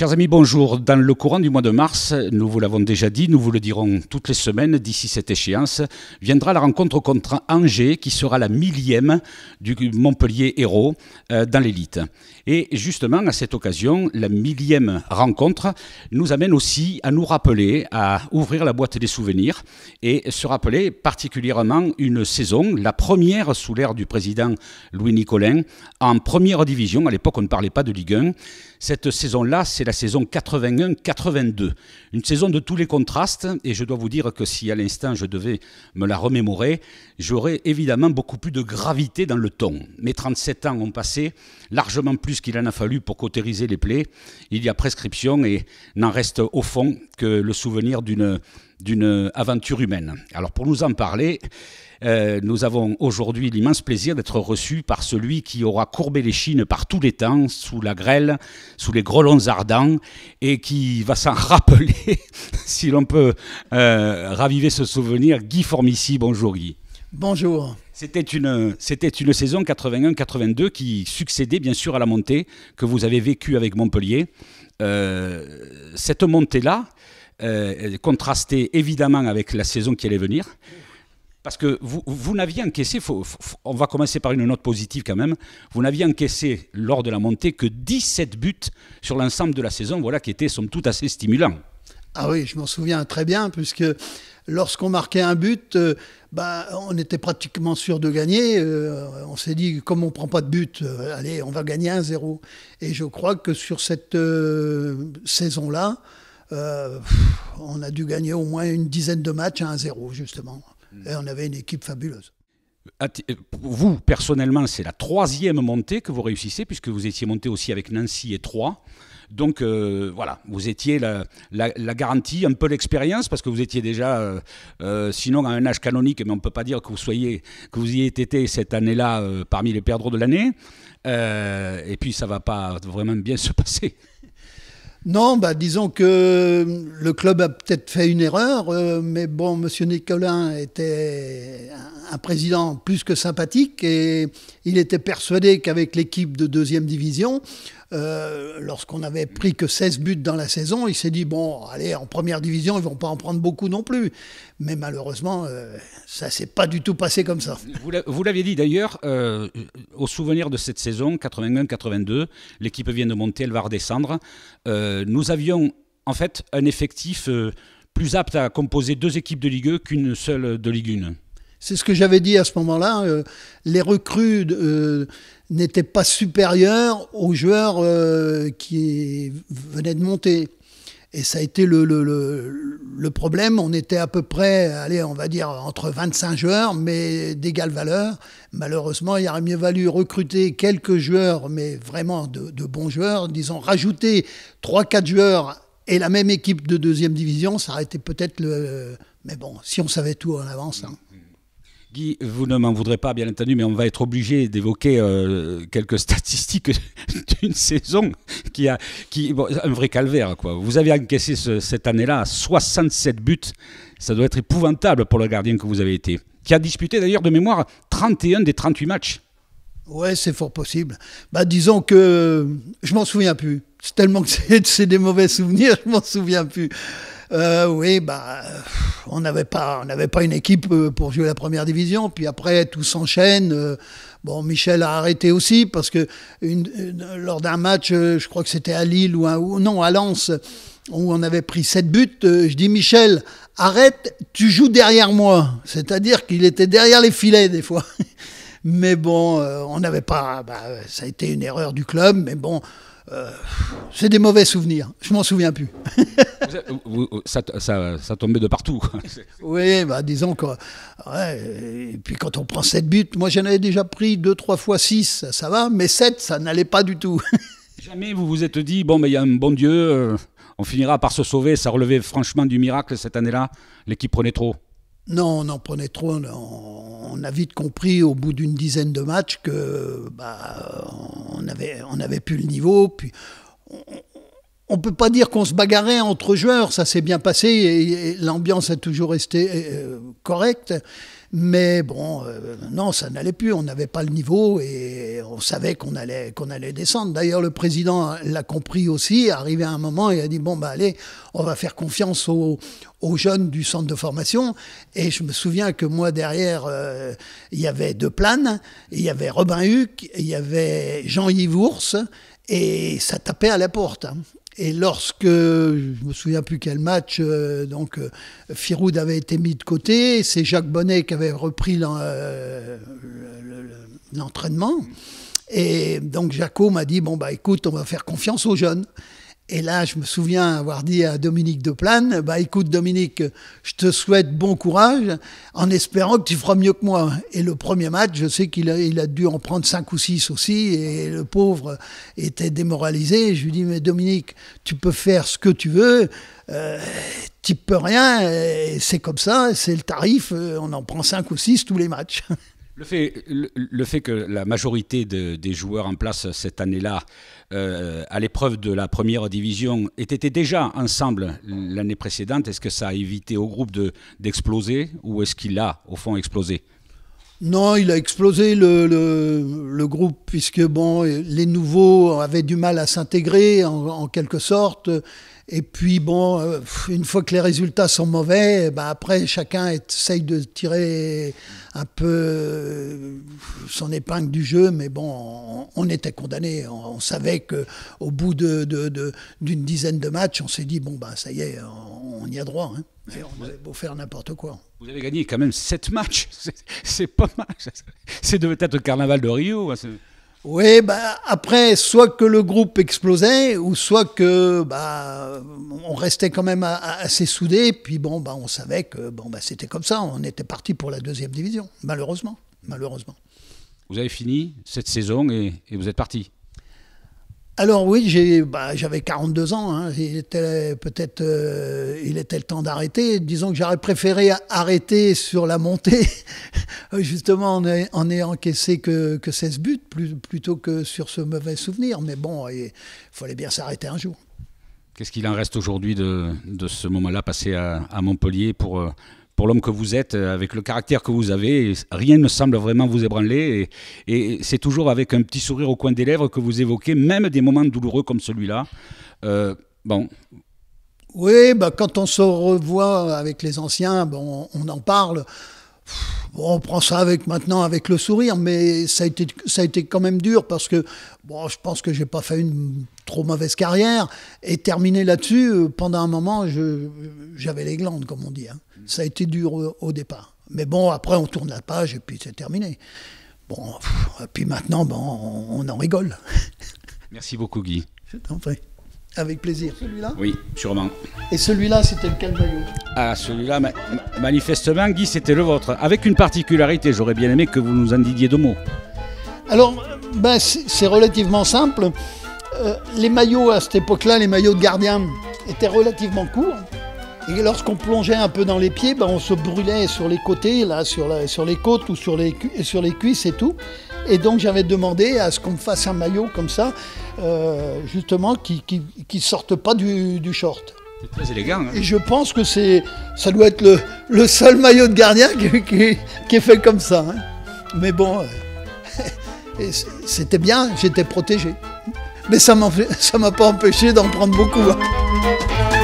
Chers amis, bonjour. Dans le courant du mois de mars, nous vous l'avons déjà dit, nous vous le dirons toutes les semaines d'ici cette échéance, viendra la rencontre contre Angers qui sera la millième du Montpellier Hérault euh, dans l'élite. Et justement, à cette occasion, la millième rencontre nous amène aussi à nous rappeler, à ouvrir la boîte des souvenirs et se rappeler particulièrement une saison, la première sous l'ère du président Louis Nicolin, en première division. À l'époque, on ne parlait pas de Ligue 1. Cette saison-là, c'est la saison 81-82. Une saison de tous les contrastes, et je dois vous dire que si à l'instant je devais me la remémorer, j'aurais évidemment beaucoup plus de gravité dans le ton. Mes 37 ans ont passé, largement plus qu'il en a fallu pour cautériser les plaies. Il y a prescription et n'en reste au fond que le souvenir d'une d'une aventure humaine. Alors pour nous en parler, euh, nous avons aujourd'hui l'immense plaisir d'être reçus par celui qui aura courbé les chines par tous les temps, sous la grêle, sous les grelons ardents, et qui va s'en rappeler, si l'on peut euh, raviver ce souvenir, Guy Formici. Bonjour Guy. Bonjour. C'était une, c'était une saison 81-82 qui succédait bien sûr à la montée que vous avez vécue avec Montpellier. Euh, cette montée-là, euh, euh, contrasté évidemment avec la saison qui allait venir. Parce que vous, vous n'aviez encaissé, on va commencer par une note positive quand même, vous n'aviez encaissé lors de la montée que 17 buts sur l'ensemble de la saison, voilà qui était somme tout assez stimulant. Ah oui, je m'en souviens très bien, puisque lorsqu'on marquait un but, euh, bah, on était pratiquement sûr de gagner. on s'est dit, comme on ne prend pas de but, allez, on va gagner 1-0. Et je crois que sur cette saison-là, euh, on a dû gagner au moins une dizaine de matchs à 1-0, justement. Et on avait une équipe fabuleuse. Ah, vous, personnellement, c'est la troisième montée que vous réussissez, puisque vous étiez monté aussi avec Nancy et Troyes. Donc euh, voilà, vous étiez la, garantie, un peu l'expérience, parce que vous étiez déjà, euh, sinon à un âge canonique, mais on ne peut pas dire que vous, soyez, que vous y ayez été cette année-là parmi les perdreaux de l'année. et puis ça ne va pas vraiment bien se passer. Non, bah, disons que euh, le club a peut-être fait une erreur, euh, mais bon, Monsieur Nicolin était un président plus que sympathique et il était persuadé qu'avec l'équipe de deuxième division, euh, lorsqu'on avait pris que 16 buts dans la saison, il s'est dit, bon, allez, en première division, ils vont pas en prendre beaucoup non plus. Mais malheureusement, euh, ça s'est pas du tout passé comme ça. Vous l'aviez dit d'ailleurs, euh, au souvenir de cette saison, 81-82, l'équipe vient de monter, elle va redescendre. nous avions en fait un effectif plus apte à composer deux équipes de Ligue qu'une seule de Ligue 1. C'est ce que j'avais dit à ce moment-là. les recrues n'était pas supérieur aux joueurs euh, qui venaient de monter. Et ça a été le, problème. On était à peu près, allez, on va dire, entre 25 joueurs, mais d'égale valeur. Malheureusement, il aurait mieux valu recruter quelques joueurs, mais vraiment de, bons joueurs. Disons, rajouter 3-4 joueurs et la même équipe de deuxième division, ça aurait été peut-être le. Mais bon, si on savait tout en avance. Hein. Mm-hmm. Guy, vous ne m'en voudrez pas, bien entendu, mais on va être obligé d'évoquer euh, quelques statistiques d'une saison qui a qui, un vrai calvaire. Quoi. Vous avez encaissé cette année-là 67 buts. Ça doit être épouvantable pour le gardien que vous avez été, qui a disputé d'ailleurs de mémoire 31 des 38 matchs. Ouais, c'est fort possible. Bah, disons que je m'en souviens plus. C'est tellement que c'est des mauvais souvenirs, je m'en souviens plus. Euh, oui, bah, euh, on n'avait pas, on n'avait pas une équipe euh, pour jouer la première division. Puis après, tout s'enchaîne. Bon, Michel a arrêté aussi parce que lors d'un match, je crois que c'était à Lille ou, non à Lens, où on avait pris sept buts. Je dis Michel, arrête, tu joues derrière moi. C'est-à-dire qu'il était derrière les filets des fois. Mais bon, on n'avait pas. Bah, ça a été une erreur du club, mais bon, c'est euh, des mauvais souvenirs. Je m'en souviens plus. ça, ça, tombait de partout. oui, bah, disons que. et puis quand on prend 7 buts, moi j'en avais déjà pris 2, 3 fois 6, ça va, mais 7, ça n'allait pas du tout. Jamais vous vous êtes dit, bon, mais il y a un bon Dieu, euh, on finira par se sauver. Ça relevait franchement du miracle cette année-là. L'équipe prenait trop. Non, on en prenait trop. On, a vite compris au bout d'une dizaine de matchs que bah, on avait on n'avait plus le niveau. Puis on, peut pas dire qu'on se bagarrait entre joueurs. Ça s'est bien passé et, et l'ambiance a toujours resté euh, correct Mais bon, euh, non, ça n'allait plus. On n'avait pas le niveau et on savait qu'on allait, qu'on allait descendre. D'ailleurs, le président l'a compris aussi. Arrivé à un moment, il a dit bon, bah allez, on va faire confiance aux, jeunes du centre de formation. Et je me souviens que moi derrière, euh, il y avait deux planes. Il y avait Robin Huck, il y avait Jean-Yves Ours, et ça tapait à la porte. Hein. Et lorsque, je me souviens plus quel match, euh, donc euh, Firoud avait été mis de côté, c'est Jacques Bonnet qui avait repris euh, l'entraînement. Et donc Jaco m'a dit, bon bah écoute, on va faire confiance aux jeunes. Et là, je me souviens avoir dit à Dominique Deplane, bah écoute Dominique, je te souhaite bon courage en espérant que tu feras mieux que moi. Et le premier match, je sais qu'il a, dû en prendre cinq ou six aussi, et le pauvre était démoralisé. Je lui dis, mais Dominique, tu peux faire ce que tu veux, euh, tu peux rien, c'est comme ça, c'est le tarif, euh, on en prend cinq ou six tous les matchs. Le fait, que la majorité des joueurs en place cette année-là, euh, à l'épreuve de la première division, étaient déjà ensemble l'année précédente, est-ce que ça a évité au groupe d'exploser ou est-ce qu'il a, au fond, explosé non, il a explosé le, groupe, puisque bon, les nouveaux avaient du mal à s'intégrer en, quelque sorte. Et puis bon, euh, une fois que les résultats sont mauvais, eh ben, après chacun essaye de tirer un peu euh, son épingle du jeu, mais bon, on, était condamné. On, savait qu'au bout d'une de, de, dizaine de matchs, on s'est dit bon ben ça y est, on y a droit. Hein. On a beau faire n'importe quoi. Vous avez gagné quand même 7 matchs, c'est pas mal. C'est devait être le carnaval de Rio. Hein, oui, bah, après, soit que le groupe explosait, ou soit que bah, on restait quand même assez soudés. Puis bon, bah, on savait que bon, bah, c'était comme ça. On était parti pour la deuxième division, malheureusement. malheureusement. Vous avez fini cette saison et, et vous êtes parti alors oui, bah, j'avais 42 ans. Hein. Il était peut-être, euh, il était le temps d'arrêter. Disons que j'aurais préféré arrêter sur la montée, justement en, ayant encaissé que, 16 buts, plutôt que sur ce mauvais souvenir. Mais bon, il fallait bien s'arrêter un jour. Qu'est-ce qu'il en reste aujourd'hui de, ce moment-là passé à, à, Montpellier pour, euh, pour l'homme que vous êtes, euh, avec le caractère que vous avez, rien ne semble vraiment vous ébranler. Et, c'est toujours avec un petit sourire au coin des lèvres que vous évoquez même des moments douloureux comme celui-là. Euh, bon. Oui, bah, quand on se revoit avec les anciens, bon, on en parle on prend ça avec maintenant avec le sourire, mais ça a été, ça a été quand même dur parce que bon, je pense que j'ai pas fait une trop mauvaise carrière et terminé là-dessus euh, pendant un moment, j'avais les glandes comme on dit. Hein. Ça a été dur au, départ, mais bon après on tourne la page et puis c'est terminé. Bon, et puis maintenant bon, on, en rigole. Merci beaucoup Guy. Je t'en avec plaisir. Celui-là Oui, sûrement. Et celui-là, c'était lequel maillot Ah, celui-là, manifestement, Guy, c'était le vôtre. Avec une particularité, j'aurais bien aimé que vous nous en disiez deux mots. Alors, ben, c'est relativement simple. Euh, les maillots, à cette époque-là, les maillots de gardien étaient relativement courts. Et lorsqu'on plongeait un peu dans les pieds, ben, on se brûlait sur les côtés, là, sur, sur les côtes ou sur les, sur les cuisses et tout. Et donc j'avais demandé à ce qu'on me fasse un maillot comme ça, euh, justement, qui ne sorte pas du, short. C'est très élégant. Hein. Et je pense que ça doit être le, seul maillot de gardien qui, est fait comme ça. Hein. Mais bon, euh, c'était bien, j'étais protégé. Mais ça ne m'a pas empêché d'en prendre beaucoup. Hein.